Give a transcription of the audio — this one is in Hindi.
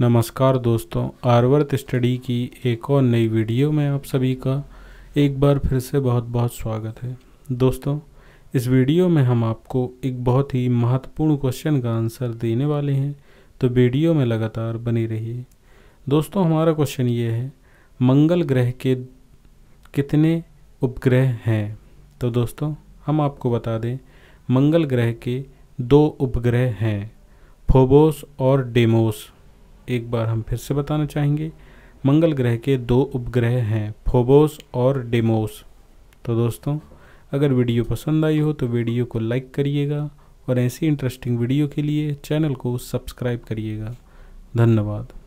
नमस्कार दोस्तों आर्वर्त स्टडी की एक और नई वीडियो में आप सभी का एक बार फिर से बहुत बहुत स्वागत है दोस्तों इस वीडियो में हम आपको एक बहुत ही महत्वपूर्ण क्वेश्चन का आंसर देने वाले हैं तो वीडियो में लगातार बनी रहिए दोस्तों हमारा क्वेश्चन ये है मंगल ग्रह के कितने उपग्रह हैं तो दोस्तों हम आपको बता दें मंगल ग्रह के दो उपग्रह हैं फोबोस और डेमोस एक बार हम फिर से बताना चाहेंगे मंगल ग्रह के दो उपग्रह हैं फोबोस और डेमोस तो दोस्तों अगर वीडियो पसंद आई हो तो वीडियो को लाइक करिएगा और ऐसी इंटरेस्टिंग वीडियो के लिए चैनल को सब्सक्राइब करिएगा धन्यवाद